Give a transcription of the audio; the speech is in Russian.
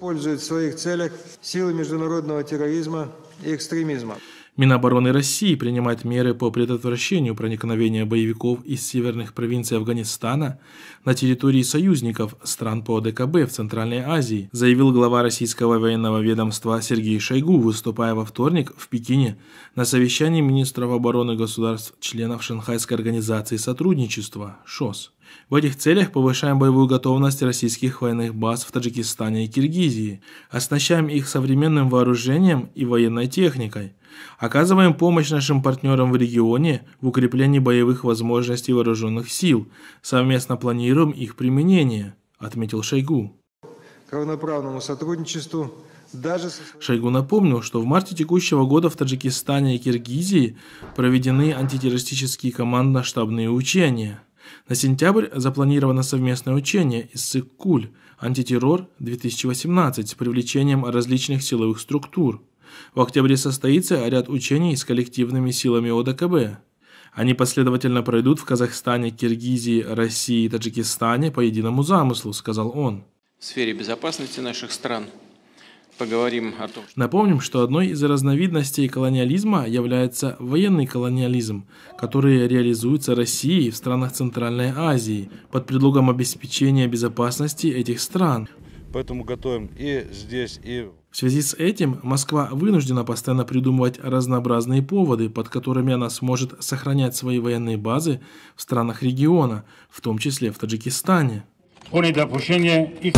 использует в своих целях силы международного терроризма и экстремизма. Минобороны России принимает меры по предотвращению проникновения боевиков из северных провинций Афганистана на территории союзников стран по ДКБ в Центральной Азии, заявил глава российского военного ведомства Сергей Шойгу, выступая во вторник в Пекине на совещании министров обороны государств-членов Шанхайской организации сотрудничества ШОС. В этих целях повышаем боевую готовность российских военных баз в Таджикистане и Киргизии, оснащаем их современным вооружением и военной техникой, Оказываем помощь нашим партнерам в регионе в укреплении боевых возможностей вооруженных сил. Совместно планируем их применение, отметил Шойгу. К равноправному сотрудничеству даже... Шойгу напомнил, что в марте текущего года в Таджикистане и Киргизии проведены антитеррористические командно-штабные учения. На сентябрь запланировано совместное учение «Иссык-Куль» «Антитеррор-2018» с привлечением различных силовых структур – в октябре состоится ряд учений с коллективными силами ОДКБ. Они последовательно пройдут в Казахстане, Киргизии, России и Таджикистане по единому замыслу, сказал он. В сфере безопасности наших стран поговорим о том. Напомним, что одной из разновидностей колониализма является военный колониализм, который реализуется Россией в странах Центральной Азии под предлогом обеспечения безопасности этих стран. Поэтому готовим и здесь, и... В связи с этим Москва вынуждена постоянно придумывать разнообразные поводы, под которыми она сможет сохранять свои военные базы в странах региона, в том числе в Таджикистане. О недопущении их...